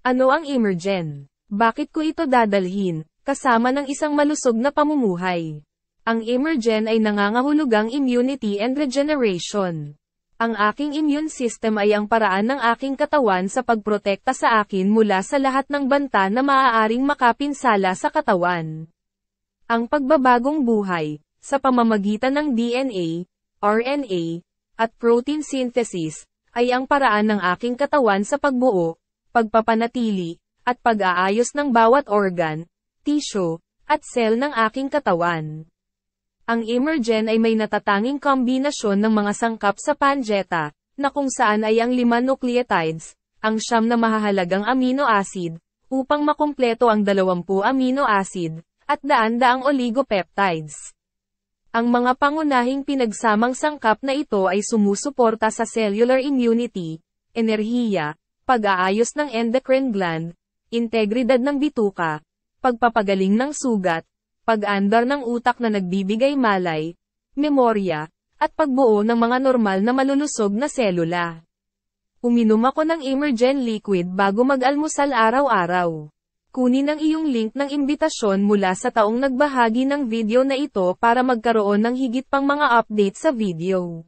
Ano ang Emergen? Bakit ko ito dadalhin, kasama ng isang malusog na pamumuhay? Ang Emergen ay nangangahulugang immunity and regeneration. Ang aking immune system ay ang paraan ng aking katawan sa pagprotekta sa akin mula sa lahat ng banta na maaaring makapinsala sa katawan. Ang pagbabagong buhay, sa pamamagitan ng DNA, RNA, at protein synthesis, ay ang paraan ng aking katawan sa pagbuo, pagpapanatili, at pag-aayos ng bawat organ, tissue, at cell ng aking katawan. Ang Emergen ay may natatanging kombinasyon ng mga sangkap sa Pangeta, na kung saan ay ang lima nucleotides, ang siyam na mahahalagang amino acid, upang makumpleto ang 20 amino acid, at daan-daang oligopeptides. Ang mga pangunahing pinagsamang sangkap na ito ay sumusuporta sa cellular immunity, enerhiya, pag-aayos ng endocrine gland, integridad ng bituka, pagpapagaling ng sugat, pag-andar ng utak na nagbibigay malay, memorya, at pagbuo ng mga normal na malulusog na selula. Uminom ako ng Emergen Liquid bago mag-almusal araw-araw. Kunin ang iyong link ng imbitasyon mula sa taong nagbahagi ng video na ito para magkaroon ng higit pang mga update sa video.